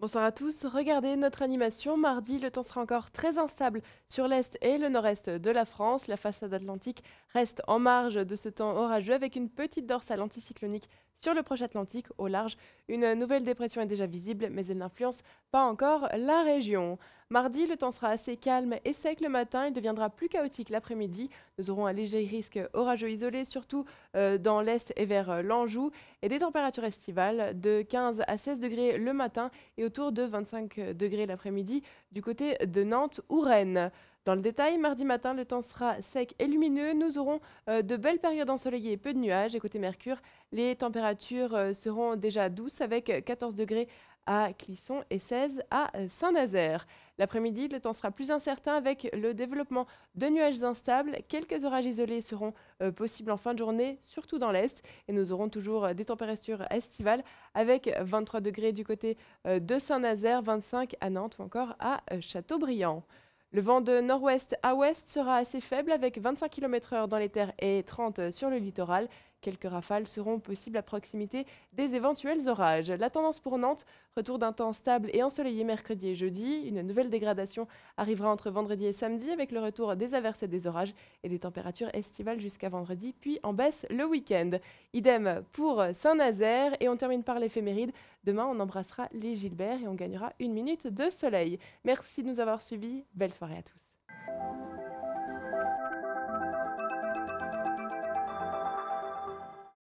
Bonsoir à tous. Regardez notre animation. Mardi, le temps sera encore très instable sur l'est et le nord-est de la France. La façade atlantique reste en marge de ce temps orageux avec une petite dorsale anticyclonique sur le proche Atlantique au large. Une nouvelle dépression est déjà visible, mais elle n'influence pas encore la région. Mardi, le temps sera assez calme et sec le matin. Il deviendra plus chaotique l'après-midi. Nous aurons un léger risque orageux isolé, surtout euh, dans l'est et vers euh, l'Anjou. Et des températures estivales de 15 à 16 degrés le matin et autour de 25 euh, degrés l'après-midi du côté de Nantes ou Rennes. Dans le détail, mardi matin, le temps sera sec et lumineux. Nous aurons euh, de belles périodes ensoleillées et peu de nuages. Et côté Mercure, les températures euh, seront déjà douces avec 14 degrés à Clisson et 16 à Saint-Nazaire. L'après-midi, le temps sera plus incertain avec le développement de nuages instables. Quelques orages isolés seront euh, possibles en fin de journée, surtout dans l'Est. Et nous aurons toujours des températures estivales avec 23 degrés du côté de Saint-Nazaire, 25 à Nantes ou encore à Châteaubriand. Le vent de nord-ouest à ouest sera assez faible avec 25 km/h dans les terres et 30 sur le littoral. Quelques rafales seront possibles à proximité des éventuels orages. La tendance pour Nantes, retour d'un temps stable et ensoleillé mercredi et jeudi. Une nouvelle dégradation arrivera entre vendredi et samedi avec le retour des averses et des orages et des températures estivales jusqu'à vendredi, puis en baisse le week-end. Idem pour Saint-Nazaire et on termine par l'éphéméride. Demain, on embrassera les Gilbert et on gagnera une minute de soleil. Merci de nous avoir suivis. Belle soirée à tous.